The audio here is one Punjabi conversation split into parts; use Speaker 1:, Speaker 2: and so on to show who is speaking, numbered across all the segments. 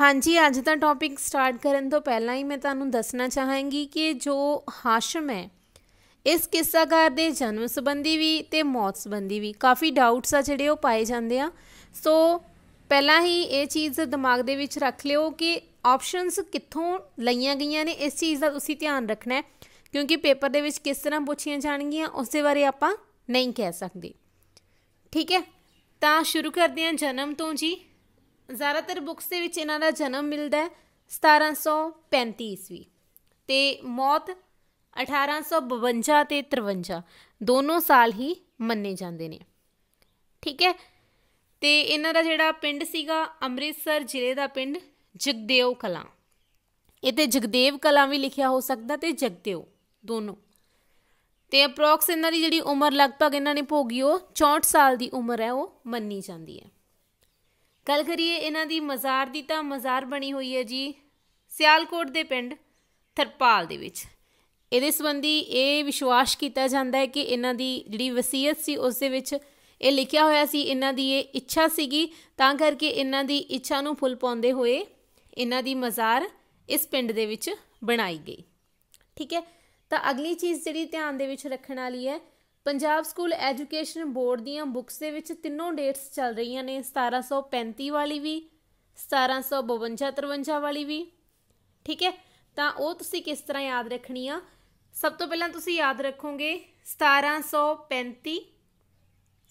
Speaker 1: ਹਾਂਜੀ ਅੱਜ ਦਾ ਟੌਪਿਕ ਸਟਾਰਟ ਕਰਨ ਤੋਂ ਪਹਿਲਾਂ ਹੀ ਮੈਂ ਤੁਹਾਨੂੰ ਦੱਸਣਾ ਚਾਹਾਂਗੀ ਕਿ ਜੋ ਹਾਸ਼ਮ ਹੈ ਇਸ ਕਿੱਸਾਕਾਰ ਦੇ ਜਨਮ ਸੰਬੰਧੀ ਵੀ ਤੇ ਮੌਤ ਸੰਬੰਧੀ ਵੀ ਕਾਫੀ ਡਾਊਟਸ ਆ ਜਿਹੜੇ ਉਹ ਪਾਏ ਜਾਂਦੇ ਆ ਸੋ ਪਹਿਲਾਂ ਹੀ ਇਹ ਚੀਜ਼ ਦਿਮਾਗ ਦੇ ਵਿੱਚ ਰੱਖ ਲਿਓ ਕਿ ਆਪਸ਼ਨਸ ਕਿੱਥੋਂ ਲਈਆਂ ਗਈਆਂ ਨੇ ਇਸ ਚੀਜ਼ ਦਾ ਤੁਸੀਂ ਧਿਆਨ ਰੱਖਣਾ ਹੈ ਕਿਉਂਕਿ ਪੇਪਰ ਦੇ ਵਿੱਚ ਕਿਸ ਤਰ੍ਹਾਂ ਪੁੱਛੀਆਂ ਜਾਣਗੀਆਂ ਉਸ ਦੇ ਬਾਰੇ ਆਪਾਂ ਨਹੀਂ ਕਹਿ ਸਕਦੇ ਠੀਕ ਹੈ ਤਾਂ ਸ਼ੁਰੂ ਕਰਦੇ ਹਾਂ ਜਨਮ ਤੋਂ ਜੀ ਜ਼ਿਆਦਾਤਰ ਬੁੱਕਸ ਦੇ ਵਿੱਚ ਇਹਨਾਂ ਦਾ ਜਨਮ ਮਿਲਦਾ ਹੈ 1735 ਈਸਵੀ ਤੇ ਮੌਤ 1852 ਤੇ 53 ਦੋਨੋਂ ਸਾਲ ਹੀ ਮੰਨੇ ਜਾਂਦੇ ਨੇ ਠੀਕ ਹੈ ਤੇ ਇਹਨਾਂ ਦਾ ਜਿਹੜਾ ਪਿੰਡ ਸੀਗਾ ਅੰਮ੍ਰਿਤਸਰ ਜ਼ਿਲ੍ਹੇ ਦਾ ਪਿੰਡ ਜਗਦੇਵ ਕਲਾਂ ਇਹ ਤੇ ਜਗਦੇਵ ਕਲਾਂ ਵੀ ਲਿਖਿਆ ਹੋ ਸਕਦਾ ਤੇ ਜਗਦੇਵ ਦੋਨੋਂ ਤੇ ਅਪਰੋਕਸ ਇਹਨਾਂ ਦੀ ਜਿਹੜੀ ਉਮਰ ਲਗਭਗ ਇਹਨਾਂ ਨੇ ਭੋਗੀ ਉਹ 64 ਸਾਲ ਦੀ ਉਮਰ ਹੈ ਉਹ ਮੰਨੀ ਜਾਂਦੀ ਹੈ ਗੱਲ ਕਰੀਏ ਇਹਨਾਂ ਦੀ ਮਜ਼ਾਰ ਦੀ ਤਾਂ ਮਜ਼ਾਰ ਬਣੀ ਹੋਈ ਹੈ ਜੀ ਸਿਆਲਕੋਟ ਦੇ ਪਿੰਡ ਥਰਪਾਲ ਦੇ ਵਿੱਚ ਇਹਦੇ ਸੰਬੰਧੀ ਇਹ ਵਿਸ਼ਵਾਸ ਕੀਤਾ ਜਾਂਦਾ ਹੈ ਕਿ ਇਹਨਾਂ ਦੀ ਜਿਹੜੀ ਵਸੀਅਤ ਸੀ ਉਸ ਦੇ ਵਿੱਚ ਇਹ ਲਿਖਿਆ ਹੋਇਆ ਸੀ ਇਹਨਾਂ ਦੀ ਇਹ ਇੱਛਾ ਸੀਗੀ ਤਾਂ ਕਰਕੇ ਇਹਨਾਂ ਦੀ ਇੱਛਾ ਨੂੰ ਫੁੱਲ ਪਾਉਂਦੇ ਹੋਏ ਇਹਨਾਂ ਦੀ ਮਜ਼ਾਰ ਇਸ ਪਿੰਡ ਦੇ ਵਿੱਚ ਬਣਾਈ ਗਈ ਠੀਕ ਹੈ ਤਾਂ ਅਗਲੀ ਚੀਜ਼ ਜਿਹੜੀ ਧਿਆਨ ਦੇ ਵਿੱਚ ਰੱਖਣ ਵਾਲੀ ਹੈ ਪੰਜਾਬ ਸਕੂਲ ਐਜੂਕੇਸ਼ਨ ਬੋਰਡ ਦੀਆਂ ਬੁੱਕਸ ਦੇ ਵਿੱਚ ਤਿੰਨੋਂ ਡੇਟਸ ਚੱਲ ਰਹੀਆਂ ਨੇ 1735 ਵਾਲੀ ਵੀ 1752 53 ਵਾਲੀ ਵੀ ਠੀਕ ਹੈ ਤਾਂ ਉਹ ਤੁਸੀਂ ਕਿਸ ਤਰ੍ਹਾਂ ਯਾਦ ਰੱਖਣੀ ਆ ਸਭ ਤੋਂ ਪਹਿਲਾਂ ਤੁਸੀਂ ਯਾਦ ਰੱਖੋਗੇ 1735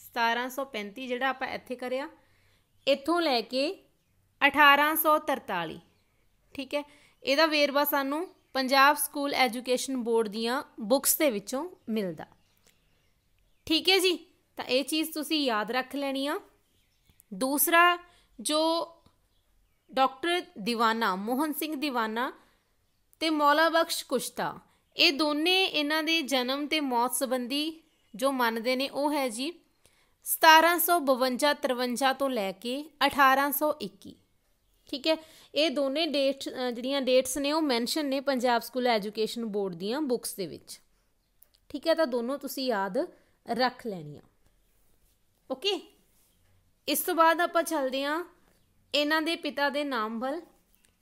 Speaker 1: 1735 ਜਿਹੜਾ ਆਪਾਂ ਇੱਥੇ ਕਰਿਆ ਇੱਥੋਂ ਲੈ ਕੇ 1843 ਠੀਕ ਹੈ ਇਹਦਾ ਵੇਰਵਾ ਸਾਨੂੰ ਪੰਜਾਬ ਸਕੂਲ ਐਜੂਕੇਸ਼ਨ ਬੋਰਡ ਦੀਆਂ ਬੁੱਕਸ ਦੇ ਵਿੱਚੋਂ ਮਿਲਦਾ ਠੀਕ ਹੈ ਜੀ ਤਾਂ ਇਹ ਚੀਜ਼ ਤੁਸੀਂ ਯਾਦ ਰੱਖ ਲੈਣੀ ਆ ਦੂਸਰਾ ਜੋ ਡਾਕਟਰ دیਵਾਨਾ ਮੋਹਨ ਸਿੰਘ دیਵਾਨਾ ਤੇ ਮੌਲਾ ਬਖਸ਼ ਕੁਸ਼ਤਾ ਇਹ ਦੋਨੇ ਇਹਨਾਂ ਦੇ ਜਨਮ ਤੇ ਮੌਤ ਸੰਬੰਧੀ ਜੋ ਮੰਨਦੇ ਨੇ ਉਹ ਹੈ ਜੀ 1752 53 ਤੋਂ ਲੈ ਕੇ 1821 ਠੀਕ ਹੈ ਇਹ ਦੋਨੇ ਡੇਟ ਜਿਹੜੀਆਂ ਡੇਟਸ ਨੇ ਉਹ ਮੈਂਸ਼ਨ ਨੇ ਪੰਜਾਬ ਸਕੂਲ ਐਜੂਕੇਸ਼ਨ ਬੋਰਡ ਦੀਆਂ ਬੁੱਕਸ ਦੇ ਵਿੱਚ ਠੀਕ ਹੈ ਤਾਂ ਦੋਨੋਂ ਤੁਸੀਂ ਯਾਦ ਰੱਖ ਲੈਣੀਆਂ ਓਕੇ ਇਸ ਤੋਂ ਬਾਅਦ ਆਪਾਂ ਚੱਲਦੇ ਹਾਂ ਇਹਨਾਂ ਦੇ ਪਿਤਾ ਦੇ ਨਾਮ ਵੱਲ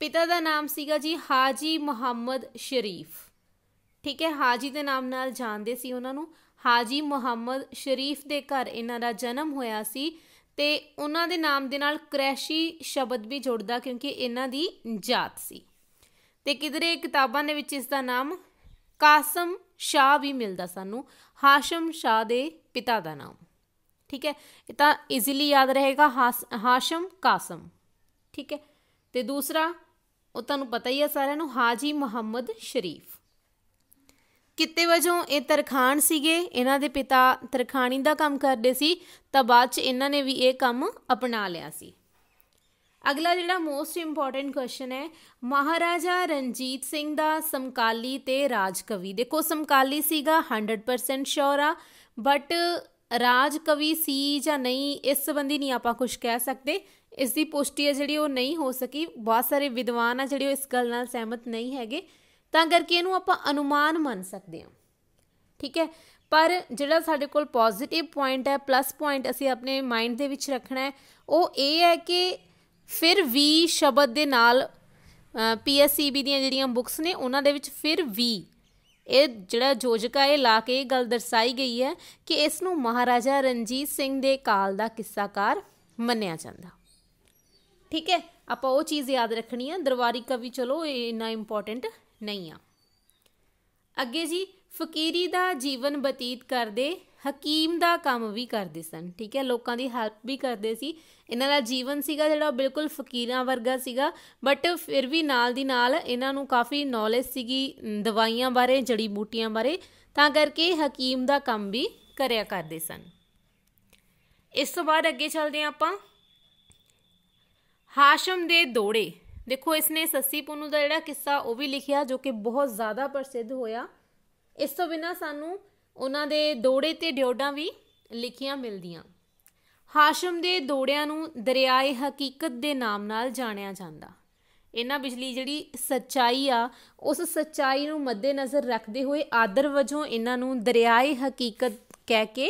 Speaker 1: ਪਿਤਾ ਦਾ ਨਾਮ ਸੀਗਾ ਜੀ ਹਾਜੀ ਮੁਹੰਮਦ ਸ਼ਰੀਫ ਠੀਕ ਹੈ ਹਾਜੀ ਦੇ ਨਾਮ ਨਾਲ ਜਾਣਦੇ ਸੀ ਉਹਨਾਂ ਨੂੰ ਹਾਜੀ ਮੁਹੰਮਦ ਸ਼ਰੀਫ ਦੇ ਘਰ ਇਹਨਾਂ ਦਾ ਜਨਮ ਹੋਇਆ ਸੀ ਤੇ ਉਹਨਾਂ ਦੇ ਨਾਮ ਦੇ ਨਾਲ ਕ੍ਰੈਸ਼ੀ ਸ਼ਬਦ ਵੀ ਜੁੜਦਾ ਕਿਉਂਕਿ ਇਹਨਾਂ ਦੀ ਜਾਤ ਸੀ ਤੇ ਕਿਧਰੇ ਕਿਤਾਬਾਂ ਦੇ ਵਿੱਚ ਇਸ ਦਾ ਨਾਮ ਕਾਸਮ ਸ਼ਾਹ ਵੀ ਮਿਲਦਾ ਸਾਨੂੰ ਹਾਸ਼ਮ ਸ਼ਾਹ ਦੇ ਪਿਤਾ ਦਾ ਨਾਮ ਠੀਕ ਹੈ ਇਹ ਤਾਂ इजीली ਯਾਦ ਰਹੇਗਾ ਹਾਸ਼ਮ ਕਾਸਮ ਠੀਕ ਹੈ ਤੇ ਦੂਸਰਾ ਉਹ ਤੁਹਾਨੂੰ ਪਤਾ ਹੀ ਹੈ ਸਾਰਿਆਂ ਨੂੰ ਹਾਜੀ ਮੁਹੰਮਦ ਸ਼ਰੀਫ ਕਿਤੇ ਵਜੋਂ ਇਹ ਤਰਖਾਨ ਸੀਗੇ ਇਹਨਾਂ ਦੇ ਪਿਤਾ ਤਰਖਾਨੀ ਦਾ ਕੰਮ ਕਰਦੇ ਸੀ ਤਾਂ ਬਾਅਦ ਚ ਇਹਨਾਂ ਨੇ ਵੀ ਇਹ ਕੰਮ ਅਪਣਾ ਲਿਆ ਸੀ ਅਗਲਾ ਜਿਹੜਾ ਮੋਸਟ ਇੰਪੋਰਟੈਂਟ ਕੁਐਸਚਨ ਹੈ ਮਹਾਰਾਜਾ ਰਣਜੀਤ ਸਿੰਘ ਦਾ ਸਮਕਾਲੀ ਤੇ ਰਾਜ ਕਵੀ ਦੇਖੋ ਸਮਕਾਲੀ ਸੀਗਾ 100% ਸ਼ੋਰ ਆ ਬਟ ਰਾਜ ਕਵੀ ਸੀ ਜਾਂ ਨਹੀਂ ਇਸ ਸੰਬੰਧੀ ਨਹੀਂ ਆਪਾਂ ਕੁਝ ਕਹਿ ਸਕਦੇ ਇਸ ਦੀ ਪੁਸ਼ਟੀ ਹੈ ਜਿਹੜੀ ਉਹ ਨਹੀਂ ਹੋ ਸਕੀ ਬਹੁਤ ਸਾਰੇ ਵਿਦਵਾਨ ਆ ਜਿਹੜੇ ਉਹ ਇਸ ਗੱਲ ਨਾਲ ਸਹਿਮਤ ਨਹੀਂ ਹੈਗੇ ਤਾਂ ਕਰਕੇ ਇਹਨੂੰ ਆਪਾਂ ਅਨੁਮਾਨ ਮੰਨ ਸਕਦੇ ਹਾਂ ਠੀਕ ਹੈ ਪਰ ਜਿਹੜਾ ਸਾਡੇ ਕੋਲ ਪੋਜ਼ਿਟਿਵ ਪੁਆਇੰਟ ਹੈ ਪਲੱਸ ਪੁਆਇੰਟ ਅਸੀਂ ਆਪਣੇ ਮਾਈਂਡ ਦੇ ਵਿੱਚ ਰੱਖਣਾ ਹੈ ਉਹ ਇਹ ਹੈ ਕਿ ਫਿਰ ਵੀ ਸ਼ਬਦ ਦੇ ਨਾਲ ਪੀਐਸਸੀਬੀ ਦੀਆਂ ਜਿਹੜੀਆਂ ਬੁੱਕਸ ਨੇ ਉਹਨਾਂ ਦੇ ਵਿੱਚ ਫਿਰ ਵੀ ਇਹ ਜਿਹੜਾ ਜੋਜਕਾ ਇਹ ਲਾ ਕੇ ਇਹ ਗੱਲ ਦਰਸਾਈ ਗਈ ਹੈ ਕਿ ਇਸ ਨੂੰ ਮਹਾਰਾਜਾ ਰਣਜੀਤ ਸਿੰਘ ਦੇ ਕਾਲ ਦਾ ਕਿੱਸਾਕਾਰ ਮੰਨਿਆ ਜਾਂਦਾ ਠੀਕ ਹੈ ਆਪਾਂ ਉਹ ਚੀਜ਼ ਯਾਦ ਰੱਖਣੀ ਹੈ ਦਰਬਾਰੀ ਕਵੀ ਚਲੋ ਇਹ ਇੰਨਾ ਇੰਪੋਰਟੈਂਟ ਨਹੀਂ ਆ ਅੱਗੇ ਜੀ ਫਕੀਰੀ ਦਾ ਜੀਵਨ ਬਤੀਤ ਕਰਦੇ ਹਕੀਮ ਦਾ ਕੰਮ ਵੀ ਕਰਦੇ ਸਨ ਠੀਕ ਹੈ ਲੋਕਾਂ ਦੀ ਹੈਲਪ ਵੀ ਕਰਦੇ ਸੀ ਇਹਨਾਂ ਦਾ ਜੀਵਨ ਸੀਗਾ ਜਿਹੜਾ ਬਿਲਕੁਲ ਫਕੀਰਾਂ ਵਰਗਾ ਸੀਗਾ ਬਟ ਫਿਰ ਵੀ ਨਾਲ ਦੀ ਨਾਲ ਇਹਨਾਂ ਨੂੰ ਕਾਫੀ ਨੌਲੇਜ ਸੀਗੀ ਦਵਾਈਆਂ ਬਾਰੇ ਜੜੀ ਬੂਟੀਆਂ ਬਾਰੇ ਤਾਂ ਕਰਕੇ ਹਕੀਮ ਦਾ ਕੰਮ ਵੀ ਕਰਿਆ ਕਰਦੇ ਸਨ ਇਸ ਤੋਂ ਬਾਅਦ ਅੱਗੇ ਚੱਲਦੇ ਹਾਂ ਆਪਾਂ ਹਾਸ਼ਮ ਦੇ ਦੋੜੇ ਦੇਖੋ ਇਸਨੇ ਸੱਸੀ ਪੁੰਨੂ ਦਾ ਜਿਹੜਾ ਕਿੱਸਾ ਉਹ ਵੀ ਲਿਖਿਆ ਜੋ ਕਿ ਬਹੁਤ ਜ਼ਿਆਦਾ ਪ੍ਰਸਿੱਧ ਹੋਇਆ ਇਸ ਤੋਂ ਬਿਨਾ ਸਾਨੂੰ ਉਹਨਾਂ ਦੇ ਦੋੜੇ ਤੇ ਡਿਓਡਾਂ ਵੀ ਲਿਖੀਆਂ ਮਿਲਦੀਆਂ ਹਾਸ਼ਮ ਦੇ ਦੋੜਿਆਂ ਨੂੰ ਦਰਿਆਏ ਹਕੀਕਤ ਦੇ ਨਾਮ ਨਾਲ ਜਾਣਿਆ ਜਾਂਦਾ ਇਹਨਾਂ ਵਿਚਲੀ ਜਿਹੜੀ ਸੱਚਾਈ ਆ ਉਸ ਸੱਚਾਈ ਨੂੰ ਮੱਦੇਨਜ਼ਰ ਰੱਖਦੇ ਹੋਏ ਆਦਰ ਵਜੋਂ ਇਹਨਾਂ ਨੂੰ ਦਰਿਆਏ ਹਕੀਕਤ ਕਹਿ ਕੇ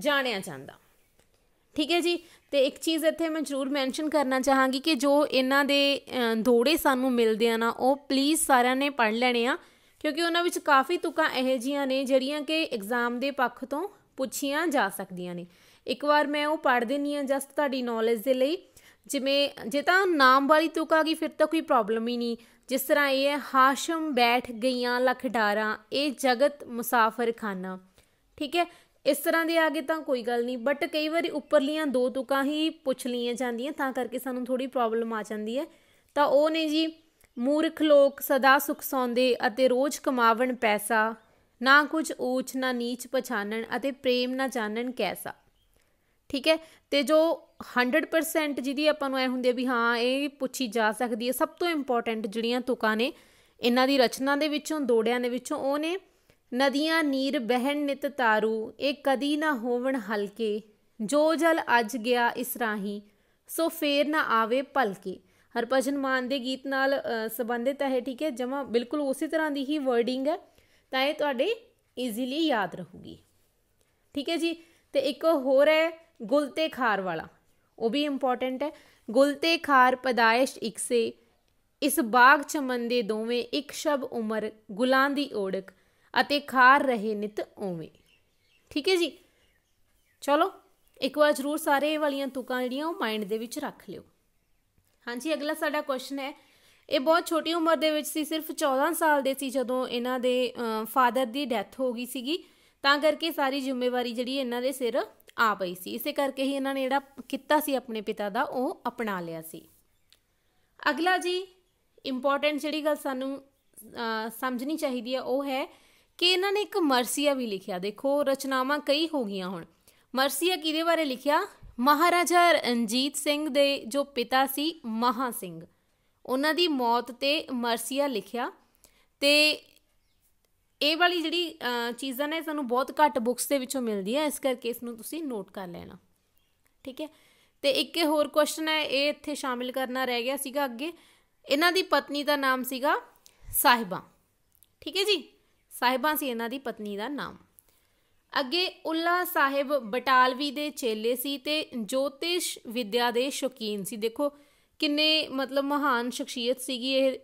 Speaker 1: ਜਾਣਿਆ ਜਾਂਦਾ ਠੀਕ ਹੈ ਜੀ ਤੇ ਇੱਕ ਚੀਜ਼ ਇੱਥੇ ਮੈਂ ਜ਼ਰੂਰ ਮੈਂਸ਼ਨ ਕਰਨਾ ਚਾਹਾਂਗੀ ਕਿ ਜੋ ਇਹਨਾਂ ਦੇ ਦੋੜੇ ਸਾਨੂੰ ਮਿਲਦੇ ਆ ਨਾ ਉਹ ਪਲੀਜ਼ ਸਾਰਿਆਂ ਨੇ ਪੜ੍ਹ ਲੈਣੇ ਆ ਕਿਉਂਕਿ ਉਹਨਾਂ ਵਿੱਚ ਕਾਫੀ ਤੁਕਾਂ ਇਹੋ ਜੀਆਂ ਨੇ ਜਿਹੜੀਆਂ ਕਿ ਐਗਜ਼ਾਮ ਦੇ ਪੱਖ ਤੋਂ ਪੁੱਛੀਆਂ ਜਾ ਸਕਦੀਆਂ ਨੇ ਇੱਕ ਵਾਰ ਮੈਂ ਉਹ ਪੜ੍ਹ ਦਿੰਨੀ ਆ ਜਸਟ ਤੁਹਾਡੀ ਨੌਲੇਜ ਦੇ ਲਈ ਜਿਵੇਂ ਜੇ ਤਾਂ ਨਾਮ ਵਾਲੀ ਤੁਕਾ ਗਈ ਫਿਰ ਤਾਂ ਕੋਈ ਪ੍ਰੋਬਲਮ ਹੀ ਨਹੀਂ ਜਿਸ ਤਰ੍ਹਾਂ ਇਹ ਹੈ ਹਾਸ਼ਮ ਬੈਠ ਗਈਆਂ ਲਖਡਾਰਾਂ ਇਹ ਜਗਤ ਮੁਸਾਫਰ ਖਾਨਾ ਠੀਕ ਹੈ ਇਸ ਤਰ੍ਹਾਂ ਦੇ ਆਗੇ ਤਾਂ ਕੋਈ ਗੱਲ ਨਹੀਂ ਬਟ ਕਈ ਵਾਰੀ ਉੱਪਰਲੀਆਂ ਦੋ ਤੁਕਾਂ ਹੀ ਪੁੱਛ ਲਈਆਂ ਜਾਂਦੀਆਂ ਤਾਂ ਕਰਕੇ ਸਾਨੂੰ ਥੋੜੀ ਪ੍ਰੋਬਲਮ ਆ ਜਾਂਦੀ ਹੈ ਤਾਂ ਉਹ ਨੇ ਜੀ ਮੂਰਖ ਲੋਕ ਸਦਾ ਸੁਖ ਸੌਂਦੇ ਅਤੇ ਰੋਜ਼ ਕਮਾਵਣ ਪੈਸਾ ਨਾ ਕੁਝ ਊਚ ਨਾ ਨੀਚ ਪਛਾਨਣ ਅਤੇ ਪ੍ਰੇਮ ਨਾ ਜਾਣਨ ਕੈਸਾ ਠੀਕ ਹੈ ਤੇ ਜੋ 100% ਜਿਹਦੀ ਆਪਾਂ ਨੂੰ ਐ ਹੁੰਦੀ ਹੈ ਵੀ ਹਾਂ ਇਹ ਪੁੱਛੀ ਜਾ ਸਕਦੀ ਹੈ ਸਭ ਤੋਂ ਇੰਪੋਰਟੈਂਟ ਜਿਹੜੀਆਂ ਤੁਕਾਂ ਨੇ ਇਹਨਾਂ ਦੀ ਰਚਨਾ ਦੇ ਵਿੱਚੋਂ ਦੋੜਿਆਂ ਦੇ ਵਿੱਚੋਂ ਉਹ ਨੇ ਨਦੀਆਂ ਨੀਰ ਬਹਿਣ ਨਿਤ ਤਾਰੂ ਇਹ ਕਦੀ ਨਾ ਹੋਵਣ ਹਲਕੇ ਜੋ ਜਲ ਅੱਜ ਗਿਆ ਇਸ ਰਾਹੀ ਸੋ ਫੇਰ ਨਾ ਆਵੇ ਭਲਕੇ ਹਰਪਜਨ ਮਾਨ ਦੇ ਗੀਤ ਨਾਲ ਸੰਬੰਧਿਤ ਹੈ ਠੀਕ ਹੈ ਜਮਾ ਬਿਲਕੁਲ ਉਸੇ ਤਰ੍ਹਾਂ ਦੀ ਹੀ ਵਰਡਿੰਗ ਹੈ ਤਾਂ ਇਹ ਤੁਹਾਡੇ ਈਜ਼ੀਲੀ ਯਾਦ ਰਹੂਗੀ ਠੀਕ ਹੈ ਜੀ ਤੇ ਇੱਕ ਹੋਰ ਹੈ ਗੁਲਤੇ ਖਾਰ ਵਾਲਾ ਉਹ ਵੀ ਇੰਪੋਰਟੈਂਟ ਹੈ ਗੁਲਤੇ ਖਾਰ ਪਦਾਇਸ਼ ਇੱਕ ਸੇ ਇਸ ਬਾਗ ਚਮਨ ਦੇ ਦੋਵੇਂ ਇੱਕ ਸ਼ਬ ਉਮਰ ਗੁਲਾਂ ਦੀ ਓੜਕ ਅਤੇ ਖਾਰ ਰਹੇ ਨਿਤ ਓਵੇਂ ਠੀਕ ਹੈ ਜੀ ਚਲੋ ਇੱਕ ਵਾਰ ਜ਼ਰੂਰ ਸਾਰੇ ਵਾਲੀਆਂ ਤੁਕਾਂ ਜਿਹੜੀਆਂ ਉਹ ਮਾਈਂਡ ਦੇ ਵਿੱਚ ਰੱਖ ਲਿਓ ਹਾਂਜੀ ਅਗਲਾ ਸਾਡਾ ਕੁਐਸਚਨ ਹੈ ਇਹ ਬਹੁਤ ਛੋਟੀ ਉਮਰ ਦੇ ਵਿੱਚ ਸੀ ਸਿਰਫ 14 ਸਾਲ ਦੇ ਸੀ ਜਦੋਂ ਇਹਨਾਂ ਦੇ ਫਾਦਰ ਦੀ ਡੈਥ ਹੋ ਗਈ ਸੀਗੀ ਤਾਂ ਕਰਕੇ ਸਾਰੀ ਜ਼ਿੰਮੇਵਾਰੀ ਜਿਹੜੀ ਇਹਨਾਂ ਦੇ ਸਿਰ ਆ ਪਈ ਸੀ ਇਸੇ ਕਰਕੇ ਹੀ ਇਹਨਾਂ ਨੇ ਜਿਹੜਾ ਕੀਤਾ ਸੀ ਆਪਣੇ ਪਿਤਾ ਦਾ ਉਹ ਅਪਣਾ ਲਿਆ ਸੀ ਅਗਲਾ ਜੀ ਇੰਪੋਰਟੈਂਟ ਜਿਹੜੀ ਗੱਲ ਸਾਨੂੰ ਸਮਝਣੀ ਚਾਹੀਦੀ ਹੈ ਉਹ ਹੈ ਕਿ ਇਹਨਾਂ ਨੇ ਇੱਕ ਮਰਸੀਆ ਵੀ ਲਿਖਿਆ ਦੇਖੋ ਰਚਨਾਵਾਂ ਕਈ ਹੋ ਗਈਆਂ ਹੁਣ ਮਰਸੀਆ ਕਿਹਦੇ ਬਾਰੇ ਲਿਖਿਆ ਮਹਾਰਾਜਾ ਰਣਜੀਤ ਸਿੰਘ ਦੇ ਜੋ ਪਿਤਾ ਸੀ ਮਹਾ ਸਿੰਘ ਉਹਨਾਂ ਦੀ ਮੌਤ ਤੇ ਮਰਸੀਆ ਲਿਖਿਆ ਤੇ ਇਹ ਵਾਲੀ ਜਿਹੜੀ ਚੀਜ਼ਾਂ ਨੇ ਸਾਨੂੰ ਬਹੁਤ ਘੱਟ ਬੁੱਕਸ ਦੇ ਵਿੱਚੋਂ ਮਿਲਦੀ ਹੈ ਇਸ ਕਰਕੇ ਇਸ ਨੂੰ ਤੁਸੀਂ ਨੋਟ ਕਰ ਲੈਣਾ ਠੀਕ ਹੈ ਤੇ ਇੱਕ ਇਹ ਹੋਰ ਕੁਐਸਚਨ ਹੈ ਇਹ ਇੱਥੇ ਸ਼ਾਮਿਲ ਕਰਨਾ ਰਹਿ ਗਿਆ ਸੀਗਾ ਅੱਗੇ ਇਹਨਾਂ ਦੀ ਪਤਨੀ ਦਾ ਨਾਮ ਸੀਗਾ ਸਾਹਿਬਾ ਠੀਕ ਹੈ ਜੀ ਸਾਹਿਬਾ ਸੀ ਇਹਨਾਂ ਦੀ ਪਤਨੀ ਦਾ ਨਾਮ ਅੱਗੇ ਉੱਲਾ ਸਾਹਿਬ ਬਟਾਲਵੀ ਦੇ ਚੇਲੇ ਸੀ ਤੇ ਜੋਤਿਸ਼ ਵਿਦਿਆ ਦੇ ਸ਼ੌਕੀਨ ਸੀ ਦੇਖੋ ਕਿੰਨੇ ਮਤਲਬ ਮਹਾਨ ਸ਼ਖਸੀਅਤ ਸੀਗੀ ਇਹ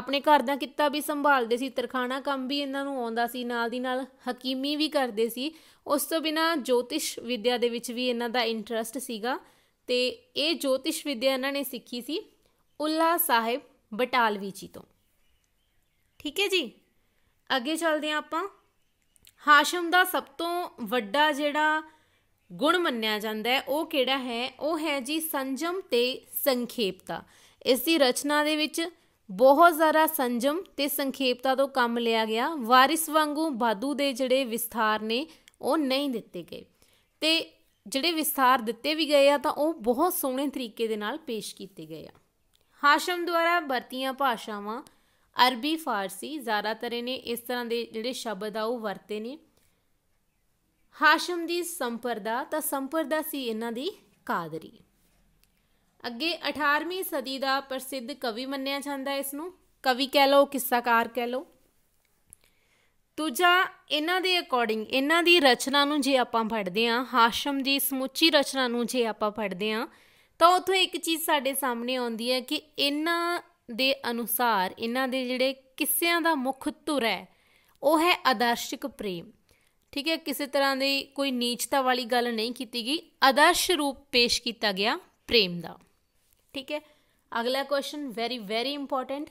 Speaker 1: ਆਪਣੇ ਘਰ ਦਾ ਕਿੱਤਾ ਵੀ ਸੰਭਾਲਦੇ ਸੀ ਤਰਖਾਣਾ ਕੰਮ ਵੀ ਇਹਨਾਂ ਨੂੰ ਆਉਂਦਾ ਸੀ ਨਾਲ ਦੀ ਨਾਲ ਹਕੀਮੀ ਵੀ ਕਰਦੇ ਸੀ ਉਸ ਤੋਂ ਬਿਨਾ ਜੋਤਿਸ਼ ਵਿਦਿਆ ਦੇ ਵਿੱਚ ਵੀ ਇਹਨਾਂ ਦਾ ਇੰਟਰਸਟ ਸੀਗਾ ਤੇ ਇਹ ਜੋਤਿਸ਼ ਵਿਦਿਆ ਇਹਨਾਂ ਨੇ ਸਿੱਖੀ ਸੀ ਉੱਲਾ ਸਾਹਿਬ ਬਟਾਲਵੀ ਜੀ ਤੋਂ ਠੀਕ ਹੈ ਜੀ ਅੱਗੇ ਚੱਲਦੇ ਆਂ ਆਪਾਂ ਹਾਸ਼ਮ ਦਾ ਸਭ ਤੋਂ ਵੱਡਾ ਜਿਹੜਾ ਗੁਣ ਮੰਨਿਆ ਜਾਂਦਾ ਹੈ ਉਹ ਕਿਹੜਾ ਹੈ ਉਹ ਹੈ ਜੀ ਸੰਜਮ ਤੇ ਸੰਖੇਪਤਾ ਇਸ ਦੀ ਰਚਨਾ ਦੇ ਵਿੱਚ ਬਹੁਤ ਜ਼ਿਆਦਾ ਸੰਜਮ ਤੇ ਸੰਖੇਪਤਾ ਤੋਂ ਕੰਮ ਲਿਆ ਗਿਆ ਵਾਰਿਸ ਵਾਂਗੂ ਬਾਦੂ ਦੇ ਜਿਹੜੇ ਵਿਸਥਾਰ ਨੇ ਉਹ ਨਹੀਂ ਦਿੱਤੇ ਗਏ ਤੇ ਜਿਹੜੇ ਵਿਸਥਾਰ ਦਿੱਤੇ ਵੀ ਗਏ ਆ ਤਾਂ ਉਹ ਬਹੁਤ ਸੋਹਣੇ ਤਰੀਕੇ ਦੇ ਨਾਲ ਪੇਸ਼ ਕੀਤੇ ਗਏ ਆ ਹਾਸ਼ਮ ਦੁਆਰਾ ਵਰਤੀਆਂ ਭਾਸ਼ਾਵਾਂ ਅਰਬੀ ਫਾਰਸੀ ਜ਼ਿਆਦਾਤਰ ਇਹਨੇ ਇਸ ਤਰ੍ਹਾਂ ਦੇ ਜਿਹੜੇ ਸ਼ਬਦ ਆ ਉਹ ਵਰਤੇ ਨੇ ਹਾਸ਼ਮ ਦੀ ਸੰਪਰਦਾ ਤਾਂ ਸੰਪਰਦਾ ਸੀ ਇਹਨਾਂ ਦੀ ਕਾਦਰੀ ਅੱਗੇ 18ਵੀਂ ਸਦੀ ਦਾ ਪ੍ਰਸਿੱਧ ਕਵੀ ਮੰਨਿਆ ਜਾਂਦਾ ਇਸ ਨੂੰ ਕਵੀ ਕਹਿ ਲਓ ਕਿੱਸਾਕਾਰ ਕਹਿ ਲਓ ਤੁਜਾ ਇਹਨਾਂ ਦੇ ਅਕੋਰਡਿੰਗ ਇਹਨਾਂ ਦੀ ਰਚਨਾ ਨੂੰ ਜੇ ਆਪਾਂ ਪੜ੍ਹਦੇ ਆ ਹਾਸ਼ਮ ਦੀ ਸਮੁੱਚੀ ਰਚਨਾ ਨੂੰ ਜੇ ਆਪਾਂ ਪੜ੍ਹਦੇ ਆ ਤਾਂ ਉੱਥੇ ਇੱਕ ਚੀਜ਼ ਸਾਡੇ ਸਾਹਮਣੇ ਆਉਂਦੀ ਹੈ ਕਿ ਇਹਨਾਂ ਦੇ ਅਨੁਸਾਰ ਇਹਨਾਂ ਦੇ ਜਿਹੜੇ ਕਿੱਸਿਆਂ ਦਾ ਮੁੱਖ ਧੁਰ ਹੈ ਉਹ ਹੈ ਆਦਰਸ਼ਿਕ ਪ੍ਰੇਮ ਠੀਕ ਹੈ ਕਿਸੇ ਤਰ੍ਹਾਂ ਦੀ ਕੋਈ ਨੀਚਤਾ ਵਾਲੀ ਗੱਲ ਨਹੀਂ ਕੀਤੀ ਗਈ ਆਦਰਸ਼ ਰੂਪ ਪੇਸ਼ ਕੀਤਾ ਗਿਆ ਪ੍ਰੇਮ ਦਾ ਠੀਕ ਹੈ ਅਗਲਾ ਕੁਐਸਚਨ ਵੈਰੀ ਵੈਰੀ ਇੰਪੋਰਟੈਂਟ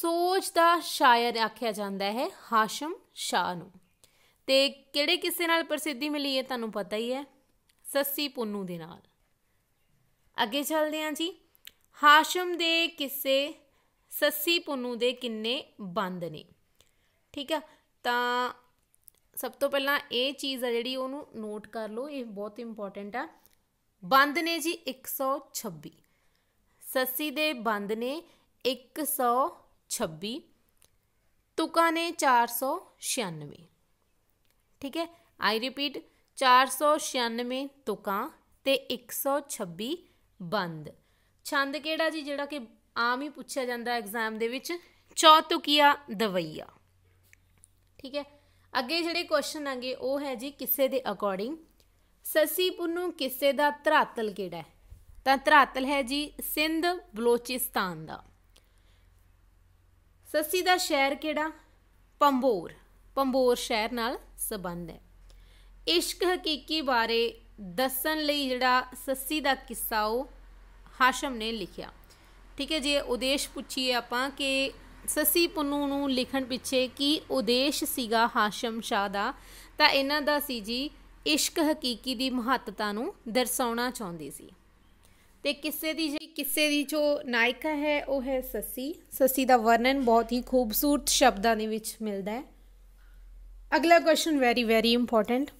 Speaker 1: ਸੋਚ ਦਾ ਸ਼ਾਇਰ ਆਖਿਆ ਜਾਂਦਾ ਹੈ ਹਾਸ਼ਮ ਸ਼ਾਹ ਨੂੰ ਤੇ ਕਿਹੜੇ ਕਿਸੇ ਨਾਲ ਪ੍ਰਸਿੱਧੀ ਮਿਲੀ ਹੈ ਤੁਹਾਨੂੰ ਪਤਾ ਹੀ ਹੈ ਸੱਸੀ ਪੁੰਨੂ ਦੇ ਨਾਲ ਅੱਗੇ ਚੱਲਦੇ ਹਾਂ ਜੀ ਹਾਸ਼ਮ ਦੇ ਕਿਸੇ ਸੱਸੀ ਪੁੰਨੂ ਦੇ ਕਿੰਨੇ ਬੰਦ ਨੇ ਠੀਕ ਆ ਤਾਂ ਸਭ ਤੋਂ ਪਹਿਲਾਂ ਇਹ ਚੀਜ਼ ਆ ਜਿਹੜੀ ਉਹਨੂੰ ਨੋਟ ਕਰ ਲਓ ਇਹ ਬਹੁਤ ਇੰਪੋਰਟੈਂਟ ਆ ਬੰਦ ਨੇ ਜੀ 126 ਸੱਸੀ ਦੇ ਬੰਦ ਨੇ 126 ਤੁਕਾ ਨੇ 496 ਠੀਕ ਹੈ ਆਈ ਰਿਪੀਟ 496 ਤੁਕਾਂ ਤੇ 126 ਬੰਦ ਛੰਦ ਕਿਹੜਾ ਜੀ ਜਿਹੜਾ ਕਿ ਆਮ ਹੀ ਪੁੱਛਿਆ ਜਾਂਦਾ ਐਗਜ਼ਾਮ ਦੇ ਵਿੱਚ ਚੌਤੁਕੀਆ ਦਵਈਆ ਠੀਕ ਹੈ ਅੱਗੇ ਜਿਹੜੇ ਕੁਐਸਚਨ ਆਂਗੇ ਉਹ ਹੈ ਜੀ ਕਿਸੇ ਦੇ ਅਕੋਰਡਿੰਗ ਸਸੀ ਪੁੰਨੂ ਕਿਸੇ ਦਾ ਧਰਾਤਲ ਕਿਹੜਾ ਹੈ ਤਾਂ ਧਰਾਤਲ ਹੈ ਜੀ ਸਿੰਧ ਬਲੋਚਿਸਤਾਨ ਦਾ ਸਸੀ ਦਾ ਸ਼ਹਿਰ ਕਿਹੜਾ ਪੰਬੋਰ ਪੰਬੋਰ ਸ਼ਹਿਰ ਨਾਲ ਸਬੰਧ ਹੈ ਇਸ਼ਕ ਹਕੀਕੀ ਬਾਰੇ ਦੱਸਣ ਲਈ ਜਿਹੜਾ ਸੱਸੀ ਦਾ ਕਿੱਸਾ ਉਹ ਹਾਸ਼ਮ ਨੇ ਲਿਖਿਆ ਠੀਕ ਹੈ ਜੀ ਉਦੇਸ਼ ਪੁੱਛੀਏ ਆਪਾਂ ਕਿ ਸਸੀ ਪੁੰਨੂ ਨੂੰ ਲਿਖਣ ਪਿੱਛੇ ਕੀ ਉਦੇਸ਼ ਸੀਗਾ ਹਾਸ਼ਮ ਸ਼ਾਹ ਦਾ ਤਾਂ ਇਹਨਾਂ ਦਾ ਸੀ ਜੀ ਇਸ਼ਕ ਹਕੀਕੀ ਦੀ ਮਹੱਤਤਾ ਨੂੰ ਦਰਸਾਉਣਾ ਚਾਹੁੰਦੀ ਸੀ ਤੇ ਕਿਸੇ ਦੀ ਜੀ ਕਿਸੇ ਦੀ ਜੋ ਨਾਇਕਾ ਹੈ ਉਹ ਹੈ ਸਸੀ ਸਸੀ ਦਾ ਵਰਣਨ ਬਹੁਤ ਹੀ ਖੂਬਸੂਰਤ ਸ਼ਬਦਾਂ ਦੇ ਵਿੱਚ ਮਿਲਦਾ ਹੈ ਅਗਲਾ ਕੁਐਸਚਨ ਵੈਰੀ ਵੈਰੀ ਇੰਪੋਰਟੈਂਟ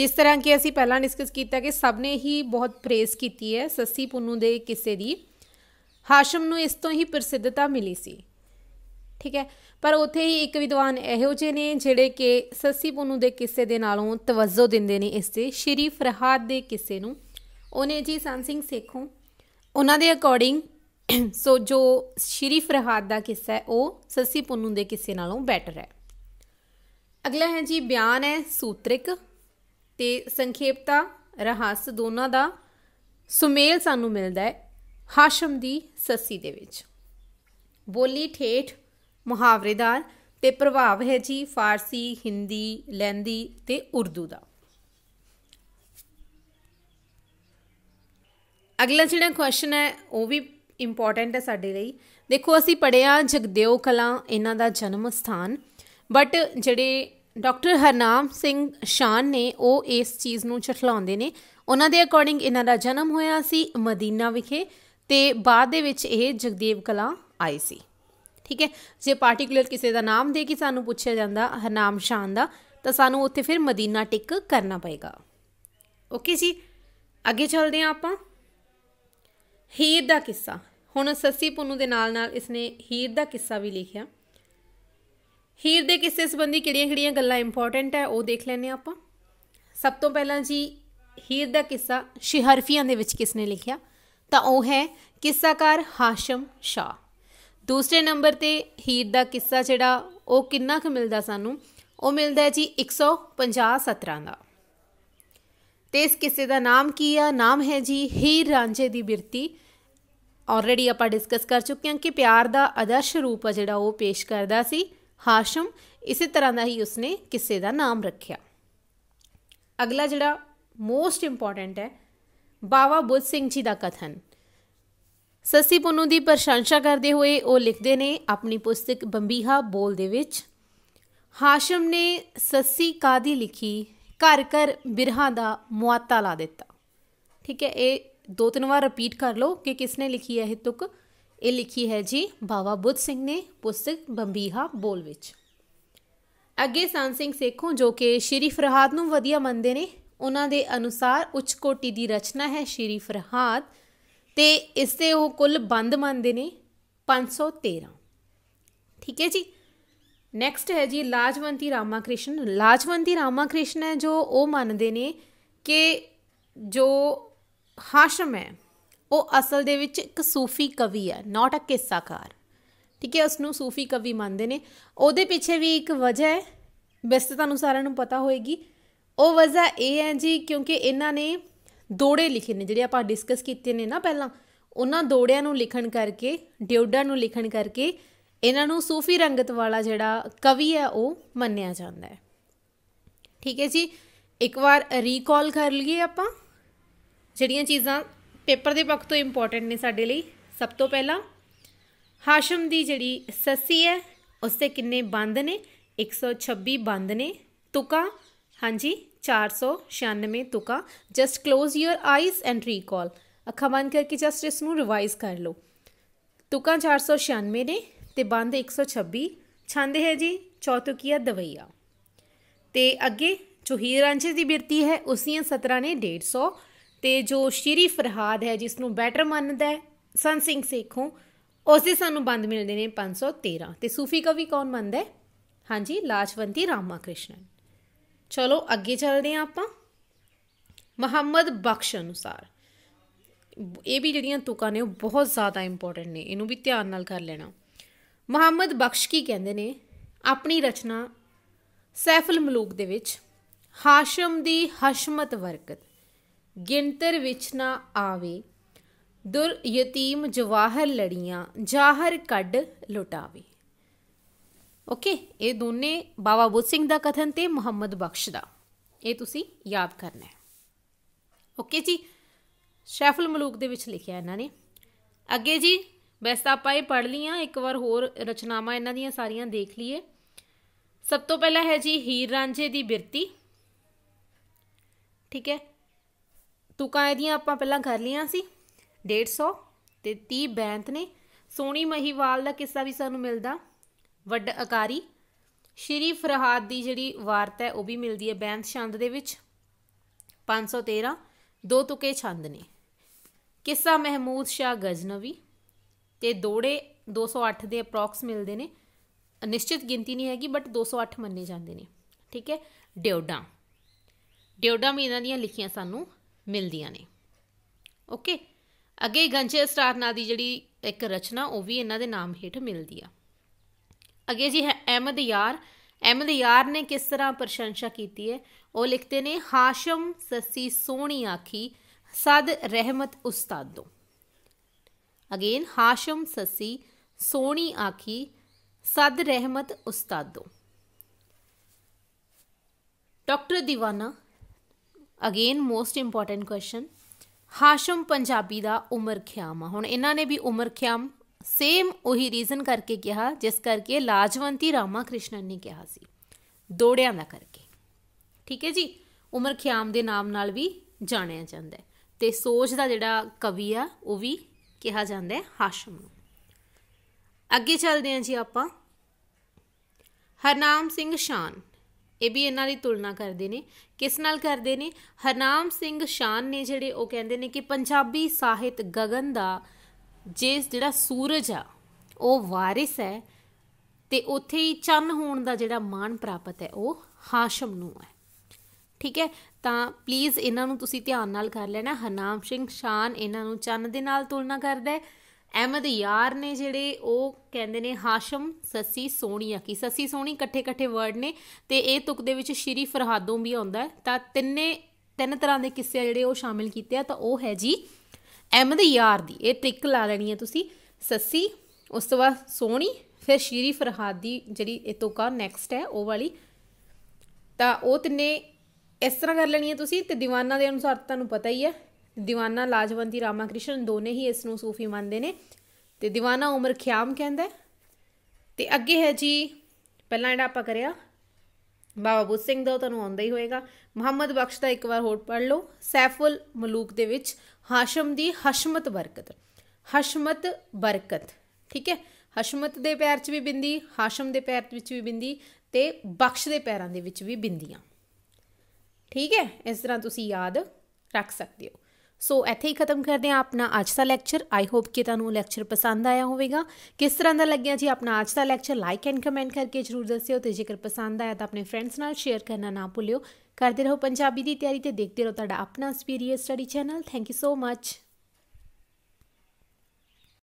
Speaker 1: ਜਿਸ ਤਰ੍ਹਾਂ ਕਿ ਅਸੀਂ ਪਹਿਲਾਂ ਡਿਸਕਸ ਕੀਤਾ ਕਿ ਸਭ ਨੇ ਹੀ ਬਹੁਤ ਪ੍ਰੇਸ ਕੀਤੀ ਹੈ ਸਸੀ ਪੁੰਨੂ ਦੇ ਕਿਸੇ ਦੀ ਹਾਸ਼ਮ ਨੂੰ ਇਸ ਤੋਂ ਹੀ ਪ੍ਰਸਿੱਧਤਾ ਮਿਲੀ ਸੀ ਠੀਕ ਹੈ ਪਰ ਉਥੇ ਹੀ ਇੱਕ ਵਿਦਵਾਨ ਇਹੋ ਜਿਹੇ ਨੇ ਜਿਹੜੇ ਕਿ ਸੱਸੀ ਪੁੰਨੂ ਦੇ ਕਿੱਸੇ ਦੇ ਨਾਲੋਂ ਤਵੱਜੋ ਦਿੰਦੇ ਨੇ ਇਸ ਤੇ ਸ਼੍ਰੀ ਫਰਹਾਦ ਦੇ ਕਿੱਸੇ ਨੂੰ ਉਹਨੇ ਜੀ ਸੰਤ ਸਿੰਘ ਸੇਖੋਂ ਉਹਨਾਂ ਦੇ ਅਕੋਰਡਿੰਗ ਸੋ ਜੋ ਸ਼੍ਰੀ ਫਰਹਾਦ ਦਾ ਕਿੱਸਾ ਹੈ ਉਹ ਸੱਸੀ ਪੁੰਨੂ ਦੇ ਕਿੱਸੇ ਨਾਲੋਂ ਬੈਟਰ ਹੈ ਅਗਲਾ ਹੈ ਜੀ ਬਿਆਨ ਹੈ ਸੂਤਰਿਕ ਤੇ ਸੰਖੇਪਤਾ ਰਹੱਸ ਦੋਨਾਂ ਦਾ ਸੁਮੇਲ ਸਾਨੂੰ ਮਿਲਦਾ ਹੈ ਹਾਸ਼ਮ ਦੀ ਸੱਸੀ ਦੇ ਵਿੱਚ ਬੋਲੀ ਠੇਠ ਮੁਹਾਵਰੇਦਾਰ ਤੇ ਪ੍ਰਭਾਵ ਹੈ ਜੀ ਫਾਰਸੀ ਹਿੰਦੀ ਲੈਂਦੀ ਤੇ ਉਰਦੂ ਦਾ ਅਗਲਾ ਜਿਹੜਾ ਕੁਐਸਚਨ ਹੈ ਉਹ ਵੀ ਇੰਪੋਰਟੈਂਟ ਹੈ ਸਾਡੇ ਲਈ ਦੇਖੋ ਅਸੀਂ ਪੜਿਆ ਜਗਦੇਵ ਕਲਾ ਇਹਨਾਂ ਦਾ ਜਨਮ ਸਥਾਨ ਬਟ ਜਿਹੜੇ ਡਾਕਟਰ ਹਰਨਾਮ ਸਿੰਘ ਸ਼ਾਨ ਨੇ ਉਹ ਇਸ ਚੀਜ਼ ਨੂੰ ਛਟਲਾਉਂਦੇ ਨੇ ਉਹਨਾਂ ਦੇ ਅਕੋਰਡਿੰਗ ਇਹਨਾਂ ਦਾ ਜਨਮ ਹੋਇਆ ਸੀ ਮਦੀਨਾ ਵਿਖੇ ਤੇ ਬਾਅਦ ਦੇ ਵਿੱਚ ਇਹ ਜਗਦੇਵ ਕਲਾ ਆਈ ਸੀ ਠੀਕ ਹੈ ਜੇ ਪਾਰਟਿਕੂਲਰ ਕਿਸੇ ਦਾ ਨਾਮ ਦੇ ਕੇ ਸਾਨੂੰ ਪੁੱਛਿਆ ਜਾਂਦਾ ਨਾਮ ਸ਼ਾਨ ਦਾ ਤਾਂ ਸਾਨੂੰ ਉੱਥੇ ਫਿਰ ਮਦੀਨਾ ਟਿਕ ਕਰਨਾ ਪਏਗਾ ਓਕੇ ਜੀ ਅੱਗੇ ਚੱਲਦੇ ਹਾਂ ਆਪਾਂ ਹੀਰ ਦਾ ਕਿੱਸਾ ਹੁਣ ਸੱਸੀ ਪੁੰਨੂ ਦੇ ਨਾਲ ਨਾਲ ਇਸਨੇ ਹੀਰ ਦਾ ਕਿੱਸਾ ਵੀ ਲਿਖਿਆ ਹੀਰ ਦੇ ਕਿੱਸੇ ਸੰਬੰਧੀ ਕਿਹੜੀਆਂ-ਕਿਹੜੀਆਂ ਗੱਲਾਂ ਇੰਪੋਰਟੈਂਟ ਹੈ ਉਹ ਦੇਖ ਲੈਣੇ ਆਪਾਂ ਸਭ ਤੋਂ ਪਹਿਲਾਂ ਜੀ ਹੀਰ ਦਾ ਕਿੱਸਾ ਸ਼ਿਹਰਫੀਆਂ ਦੇ ਵਿੱਚ ਕਿਸ ਨੇ ਲਿਖਿਆ ਤਾਂ ਉਹ ਹੈ ਕਿੱਸਾਕਾਰ ਹਾਸ਼ਮ ਸ਼ਾ ਦੂਸਰੇ ਨੰਬਰ ਤੇ ਹੀਰ ਦਾ ਕਿੱਸਾ ਜਿਹੜਾ ਉਹ ਕਿੰਨਾ ਕੁ ਮਿਲਦਾ ਸਾਨੂੰ ਉਹ ਮਿਲਦਾ ਜੀ 150 ਸਤਰਾਂ ਦਾ ਤੇ ਇਸ ਕਿੱਸੇ ਦਾ ਨਾਮ ਕੀ ਆ ਨਾਮ ਹੈ ਜੀ ਹੀਰ ਰਾਂਝੇ ਦੀ ਬਿਰਤੀ ਆਲਰੇਡੀ ਆਪਾਂ ਡਿਸਕਸ ਕਰ ਚੁੱਕੇ ਹਾਂ ਕਿ ਪਿਆਰ ਦਾ ਅਦਰਸ਼ ਰੂਪ ਆ ਜਿਹੜਾ ਉਹ ਪੇਸ਼ ਕਰਦਾ ਸੀ ਹਾਸ਼ਮ ਇਸੇ ਤਰ੍ਹਾਂ ਦਾ ਹੀ ਉਸਨੇ ਕਿੱਸੇ ਦਾ ਨਾਮ ਰੱਖਿਆ ਅਗਲਾ ਜਿਹੜਾ ਮੋਸਟ ਇੰਪੋਰਟੈਂਟ ਹੈ ਬਾਵਾ ਬੁੱਧ ਸਿੰਘ ਜੀ ਦਾ ਕਥਨ ਸਸੀ ਪੁੰਨੂ ਦੀ ਪ੍ਰਸ਼ੰਸਾ ਕਰਦੇ ਹੋਏ ਉਹ ਲਿਖਦੇ ਨੇ ਆਪਣੀ ਪੁਸਤਕ ਬੰਬੀਹਾ ਬੋਲ ਦੇ ਵਿੱਚ ਹਾਸ਼ਮ ਨੇ ਸਸੀ ਕਾਦੀ ਲਿਖੀ ਘਰ ਘਰ ਬਿਰਹਾ ਦਾ ਮੁਆਤਾ ਲਾ ਦਿੱਤਾ ਠੀਕ ਹੈ ਇਹ ਦੋ ਤਿੰਨ ਵਾਰ ਰਿਪੀਟ ਕਰ ਲਓ ਕਿ ਕਿਸ ਨੇ ਲਿਖੀ ਹੈ ਇਹ ਤੁਕ ਇਹ ਲਿਖੀ ਹੈ ਜੀ ਬਾਵਾ ਬੁੱਧ ਸਿੰਘ ਨੇ ਪੁਸਤਕ ਬੰਬੀਹਾ ਬੋਲ ਵਿੱਚ ਅੱਗੇ ਸੰਤ ਸਿੰਘ ਸੇਖੋਂ ਜੋ ਕਿ ਸ਼ਰੀਫ ਫਰਹਾਦ ਨੂੰ ਵਧੀਆ ਮੰਨਦੇ ਨੇ ਉਹਨਾਂ ਦੇ ਅਨੁਸਾਰ ਉੱਚ ਕੋਟੀ ਦੀ ਰਚਨਾ ਹੈ ਸ਼੍ਰੀ ਫਰਹਾਦ ਤੇ ਇਸ ਤੇ ਉਹ ਕੁੱਲ ਬੰਦ ਮੰਨਦੇ ਨੇ 513 ਠੀਕ ਹੈ ਜੀ ਨੈਕਸਟ ਹੈ ਜੀ ਲਾਜਵੰਤੀ ਰਾਮਾਕ੍ਰਿਸ਼ਨ ਲਾਜਵੰਤੀ ਰਾਮਾਕ੍ਰਿਸ਼ਨ ਹੈ ਜੋ ਉਹ ਮੰਨਦੇ ਨੇ ਕਿ ਜੋ ਹਾਸ਼ਮ ਹੈ ਉਹ ਅਸਲ ਦੇ ਵਿੱਚ ਇੱਕ ਸੂਫੀ ਕਵੀ ਹੈ ਨਾਟ ਅ ਕਿੱਸਾਕਾਰ ਠੀਕ ਹੈ ਉਸ ਨੂੰ ਸੂਫੀ ਕਵੀ ਮੰਨਦੇ ਨੇ ਉਹਦੇ ਪਿੱਛੇ ਵੀ ਇੱਕ ਵਜ੍ਹਾ ਹੈ ਬਸ ਤੁਹਾਨੂੰ ਸਾਰਿਆਂ ਨੂੰ ਪਤਾ ਹੋਏਗੀ ਉਹ ਵਜ੍ਹਾ ਇਹ ਹੈ ਜੀ ਕਿਉਂਕਿ ਇਹਨਾਂ ਨੇ ਦੋੜੇ ਲਿਖੇ ਨੇ ਜਿਹੜੇ ਆਪਾਂ ਡਿਸਕਸ ਕੀਤੇ ਨੇ ਨਾ ਪਹਿਲਾਂ ਉਹਨਾਂ ਦੋੜਿਆਂ ਨੂੰ ਲਿਖਣ ਕਰਕੇ ਡਿਊਡਾ ਨੂੰ ਲਿਖਣ ਕਰਕੇ ਇਹਨਾਂ ਨੂੰ ਸੂਫੀ ਰੰਗਤ ਵਾਲਾ ਜਿਹੜਾ ਕਵੀ ਹੈ ਉਹ ਮੰਨਿਆ ਜਾਂਦਾ ਹੈ ਠੀਕ ਹੈ ਜੀ ਇੱਕ ਵਾਰ ਰੀਕਾਲ ਕਰ ਲਈਏ ਆਪਾਂ ਜਿਹੜੀਆਂ ਚੀਜ਼ਾਂ ਪੇਪਰ ਦੇ ਪੱਖ ਤੋਂ ਇੰਪੋਰਟੈਂਟ ਨੇ ਸਾਡੇ ਲਈ ਸਭ ਤੋਂ ਪਹਿਲਾਂ ਹਾਸ਼ਮ ਦੀ ਜਿਹੜੀ ਸੱਸੀ ਹੈ ਉਸ ਤੇ ਕਿੰਨੇ ਬੰਦ ਨੇ 126 ਬੰਦ ਨੇ ਤੁਕਾ ਹਾਂਜੀ 496 ਤੁਕਾ just close your eyes and recall ਅੱਖਾਂ ਬੰਦ ਕਰਕੇ ਜਸਟ ਇਸ ਨੂੰ ਰਿਵਾਈਜ਼ ਕਰ ਲਓ ਤੁਕਾ 496 ਨੇ ਤੇ ਬੰਦ 126 ਛੰਦ ਹੈ ਜੀ ਚੌਤੁਕੀਆ ਦਵਈਆ ਤੇ ਅੱਗੇ ਜੋ ਹੀਰ ਰਾਂਝੇ ਦੀ ਬਿਰਤੀ ਹੈ ਉਸੀਆਂ 17 ਨੇ 150 ਤੇ ਜੋ ਸ਼ੀਰੀ ਫਰਹਾਦ ਹੈ ਜਿਸ ਨੂੰ ਬੈਟਰ ਮੰਨਦਾ ਹੈ ਸੰਤ ਸਿੰਘ ਸੇਖੋਂ ਉਸ ਦੇ ਸਾਨੂੰ ਬੰਦ ਮਿਲਦੇ ਨੇ 513 ਤੇ ਸੂਫੀ ਕਵੀ ਕੌਣ ਮੰਨਦਾ ਹੈ ਹਾਂਜੀ ਲਾਜਵੰਤੀ ਰਾਮਾ ਕ੍ਰਿਸ਼ਨਨ ਚਲੋ ਅੱਗੇ ਚੱਲਦੇ ਆਂ ਆਪਾਂ ਮੁਹੰਮਦ ਬਖਸ਼ ਅਨੁਸਾਰ ਇਹ ਵੀ ਜਿਹੜੀਆਂ ਤੁਕਾਂ ਨੇ ਉਹ ਬਹੁਤ ਜ਼ਿਆਦਾ ਇੰਪੋਰਟੈਂਟ ਨੇ ਇਹਨੂੰ ਵੀ ਧਿਆਨ ਨਾਲ ਕਰ ਲੈਣਾ ਮੁਹੰਮਦ ਬਖਸ਼ ਕੀ ਕਹਿੰਦੇ ਨੇ ਆਪਣੀ ਰਚਨਾ ਸੈਫਲ ਮਲੂਕ ਦੇ ਵਿੱਚ ਹਾਸ਼ਮ ਦੀ ਹਸ਼ਮਤ ਵਰਕਤ ਗਿੰਤਰ ਵਿੱਚ ਨਾ ਆਵੇ ਦੁਰ ਯਤੀਮ ਜਵਾਹਰ ਲੜੀਆਂ ਜਾਹਰ ਕੱਢ ਲੁਟਾਵੇ ਓਕੇ ਇਹ ਦੋਨੇ ਬਾਬਾ ਬੁੱਧ ਸਿੰਘ ਦਾ ਕਥਨ ਤੇ ਮੁਹੰਮਦ ਬਖਸ਼ ਦਾ ਇਹ ਤੁਸੀਂ ਯਾਦ ਕਰਨਾ ਹੈ ਓਕੇ ਜੀ ਸ਼ੈਫਲ ਮਲੂਕ ਦੇ ਵਿੱਚ ਲਿਖਿਆ ਇਹਨਾਂ ਨੇ ਅੱਗੇ ਜੀ ਵੈਸੇ ਆਪਾਂ ਇਹ ਪੜ ਲਈਆਂ ਇੱਕ ਵਾਰ ਹੋਰ ਰਚਨਾਵਾਂ ਇਹਨਾਂ ਦੀਆਂ ਸਾਰੀਆਂ ਦੇਖ ਲਈਏ ਸਭ ਤੋਂ ਪਹਿਲਾਂ ਹੈ ਜੀ ਹੀਰ ਰਾਂਝੇ ਦੀ ਬਿਰਤੀ ਠੀਕ ਹੈ ਤੁਕਾਂ ਇਹਦੀਆਂ ਆਪਾਂ ਪਹਿਲਾਂ ਕਰ ਲਈਆਂ ਸੀ 150 ਤੇ 30 ਬੈਂਤ ਨੇ ਸੋਣੀ ਮਹੀਵਾਲ ਦਾ ਕਿੱਸਾ ਵੀ ਸਾਨੂੰ ਮਿਲਦਾ ਵੱਡਾ ਅਕਾਰੀ ਸ਼੍ਰੀ ਫਰਹਾਦ ਦੀ ਜਿਹੜੀ ਵਾਰਤ ਹੈ ਉਹ ਵੀ ਮਿਲਦੀ ਹੈ ਬੈਂਤ ਛੰਦ ਦੇ ਵਿੱਚ 513 ਦੋ ਤੁਕੇ ਛੰਦ ਨੇ ਕਿੱਸਾ ਮਹਿਮੂਦ ਸ਼ਾ ਗਜ਼ਨਵੀ ਤੇ ਦੋੜੇ 208 ਦੇ ਅਪਰੋਕਸ ਮਿਲਦੇ ਨੇ ਨਿਸ਼ਚਿਤ ਗਿਣਤੀ ਨਹੀਂ ਹੈਗੀ ਬਟ 208 ਮੰਨੇ ਜਾਂਦੇ ਨੇ ਠੀਕ ਹੈ ਡਿਓਡਾ ਡਿਓਡਾ ਵੀ ਇਹਨਾਂ ਦੀਆਂ ਲਿਖੀਆਂ ਸਾਨੂੰ ਮਿਲਦੀਆਂ ਨੇ ਓਕੇ ਅੱਗੇ ਗੰਚੇ ਸਟਾਰ ਨਾਂ ਦੀ ਜਿਹੜੀ ਇੱਕ ਰਚਨਾ ਉਹ ਵੀ ਇਹਨਾਂ ਦੇ ਨਾਮ ਹੇਠ ਮਿਲਦੀ ਆ ਅੱਗੇ ਜੀ ਹੈ ਅਹਿਮਦ ਯਾਰ ਅਹਿਮਦ ਯਾਰ ਨੇ ਕਿਸ ਤਰ੍ਹਾਂ ਪ੍ਰਸ਼ੰਸਾ ਕੀਤੀ ਹੈ ਉਹ ਲਿਖਤੇ ਨੇ ਹਾਸ਼ਮ ਸੱਸੀ ਸੋਹਣੀ ਆਖੀ ਸਦ ਰਹਿਮਤ ਉਸਤਾਦੋ ਅਗੇਨ ਹਾਸ਼ਮ ਸੱਸੀ ਸੋਹਣੀ ਆਖੀ ਸਦ ਰਹਿਮਤ ਉਸਤਾਦੋ doctor Diwana again most important question Hashim Punjabi ਦਾ ਉਮਰ ਖਿਆਮ ਹੁਣ ਇਹਨਾਂ ਨੇ ਵੀ ਉਮਰ ਖਿਆਮ ਸੇਮ ਉਹੀ ਰੀਜ਼ਨ ਕਰਕੇ ਕਿਹਾ ਜਿਸ ਕਰਕੇ ਲਾਜਵੰਤੀ ਰਾਮਾਕ੍ਰਿਸ਼ਨਨ ਨੇ ਕਿਹਾ ਸੀ ਦੋੜਿਆਂ ਦਾ ਕਰਕੇ ਠੀਕ ਹੈ ਜੀ ਉਮਰ ਖਿਆਮ ਦੇ ਨਾਮ ਨਾਲ ਵੀ ਜਾਣਿਆ ਜਾਂਦਾ ਹੈ ਤੇ ਸੋਚ ਦਾ ਜਿਹੜਾ ਕਵੀ ਆ ਉਹ ਵੀ ਕਿਹਾ ਜਾਂਦਾ ਹੈ ਹਾਸ਼ਮ ਨੂੰ ਅੱਗੇ ਚੱਲਦੇ ਹਾਂ ਜੀ ਆਪਾਂ ਹਰਨਾਮ ਸਿੰਘ ਸ਼ਾਨ ਇਹ ਵੀ ਇਹਨਾਂ ਦੀ ਤੁਲਨਾ ਕਰਦੇ ਨੇ ਕਿਸ ਨਾਲ ਕਰਦੇ ਨੇ ਹਰਨਾਮ ਸਿੰਘ ਸ਼ਾਨ ਨੇ ਜਿਹੜੇ ਉਹ ਕਹਿੰਦੇ ਨੇ ਕਿ ਪੰਜਾਬੀ ਸਾਹਿਤ ਗਗਨ ਦਾ ਜੇ ਜਿਹੜਾ ਸੂਰਜ ਆ ਉਹ ਵਾਰਿਸ ਹੈ ਤੇ ਉੱਥੇ ਹੀ ਚੰਨ ਹੋਣ ਦਾ ਜਿਹੜਾ ਮਾਣ ਪ੍ਰਾਪਤ ਹੈ ਉਹ ਹਾਸ਼ਮ ਨੂੰ ਹੈ ਠੀਕ ਹੈ ਤਾਂ ਪਲੀਜ਼ ਇਹਨਾਂ ਨੂੰ ਤੁਸੀਂ ਧਿਆਨ ਨਾਲ ਕਰ ਲੈਣਾ ਹਨਾਮ ਸਿੰਘ ਸ਼ਾਨ ਇਹਨਾਂ ਨੂੰ ਚੰਨ ਦੇ ਨਾਲ ਤੁਲਨਾ ਕਰਦਾ ਹੈ ਅਹਿਮਦ ਯਾਰ ਨੇ ਜਿਹੜੇ ਉਹ ਕਹਿੰਦੇ ਨੇ ਹਾਸ਼ਮ ਸੱਸੀ ਆ ਕੀ ਸੱਸੀ ਸੋਣੀ ਇਕੱਠੇ ਇਕੱਠੇ ਵਰਡ ਨੇ ਤੇ ਇਹ ਤੁਕ ਦੇ ਵਿੱਚ ਸ਼੍ਰੀ ਫਰਹਾਦੋਂ ਵੀ ਆਉਂਦਾ ਤਾਂ ਤਿੰਨੇ ਤਿੰਨ ਤਰ੍ਹਾਂ ਦੇ ਕਿੱਸੇ ਜਿਹੜੇ ਉਹ ਸ਼ਾਮਿਲ ਕੀਤੇ ਆ ਤਾਂ ਉਹ ਹੈ ਜੀ ਐਮ ਦੇ ਯਾਰ ਦੀ ਇਹ ਟਿਕ ਲਾ ਲੈਣੀ ਹੈ ਤੁਸੀਂ ਸੱਸੀ ਉਸ ਤੋਂ ਬਾਅਦ ਸੋਣੀ ਫਿਰ ਸ਼ੀਰੀ ਫਰਹਾਦ ਦੀ ਜਿਹੜੀ ਇਹ ਤੋਕਾ ਨੈਕਸਟ ਹੈ ਉਹ ਵਾਲੀ ਤਾਂ ਉਹ ਤਿੰਨੇ ਇਸ ਤਰ੍ਹਾਂ ਕਰ ਲੈਣੀ ਹੈ ਤੁਸੀਂ ਤੇ دیਵਾਨਾ ਦੇ ਅਨੁਸਾਰ ਤੁਹਾਨੂੰ ਪਤਾ ਹੀ ਹੈ دیਵਾਨਾ ਲਾਜਵੰਤੀ ਰਾਮਾਕ੍ਰਿਸ਼ਨ ਦੋਨੇ ਹੀ ਇਸ ਨੂੰ ਸੂਫੀ ਮੰਨਦੇ ਨੇ ਤੇ دیਵਾਨਾ ਉਮਰ ਖਿਆਮ ਕਹਿੰਦਾ ਤੇ ਅੱਗੇ ਹੈ ਜੀ ਪਹਿਲਾਂ ਜਿਹੜਾ ਆਪਾਂ ਕਰਿਆ ਬਾਬਾ ਬੁੱਧ ਸਿੰਘ ਦਾ ਤੁਹਾਨੂੰ ਆਉਂਦਾ ਹੀ ਹੋਏਗਾ ਮੁਹੰਮਦ ਬਖਸ਼ ਦਾ ਇੱਕ ਵਾਰ ਹੋਰ ਪੜ ਲਓ ਸੈਫੁਲ ਮਲੂਕ ਦੇ ਵਿੱਚ ਹਾਸ਼ਮ ਦੀ ਹਸ਼ਮਤ ਬਰਕਤ ਹਸ਼ਮਤ ਬਰਕਤ ਠੀਕ ਹੈ ਹਸ਼ਮਤ ਦੇ ਪੈਰ 'ਚ ਵੀ ਬਿੰਦੀ ਹਾਸ਼ਮ ਦੇ ਪੈਰ 'ਚ ਵੀ ਬਿੰਦੀ ਤੇ ਬਖਸ਼ ਦੇ ਪੈਰਾਂ ਦੇ ਵਿੱਚ ਵੀ ਬਿੰਦੀਆਂ ਠੀਕ ਹੈ ਇਸ ਤਰ੍ਹਾਂ ਤੁਸੀਂ ਯਾਦ ਰੱਖ ਸਕਦੇ ਹੋ ਸੋ ਇੱਥੇ ਹੀ ਖਤਮ ਕਰਦੇ ਹਾਂ ਆਪਣਾ ਅੱਜ ਦਾ ਲੈਕਚਰ ਆਈ ਹੋਪ ਕਿ ਤੁਹਾਨੂੰ ਲੈਕਚਰ ਪਸੰਦ ਆਇਆ ਹੋਵੇਗਾ ਕਿਸ ਤਰ੍ਹਾਂ ਦਾ ਲੱਗਿਆ ਜੀ ਆਪਣਾ ਅੱਜ ਦਾ ਲੈਕਚਰ ਲਾਈਕ ਐਂਡ ਕਮੈਂਟ ਕਰਕੇ ਜਰੂਰ ਦੱਸਿਓ ਤੇ ਜੇਕਰ ਪਸੰਦ ਆਇਆ ਤਾਂ ਆਪਣੇ ਫਰੈਂਡਸ ਨਾਲ ਸ਼ੇਅਰ ਕਰਨਾ ਨਾ ਭੁੱਲਿਓ ਕਰਦੇ ਰਹੋ ਪੰਜਾਬੀ ਦੀ ਤਿਆਰੀ ਤੇ ਦੇਖਦੇ ਰਹੋ ਤੁਹਾਡਾ ਆਪਣਾ ਸਪੀਰੀਅਸ study channel thank you so much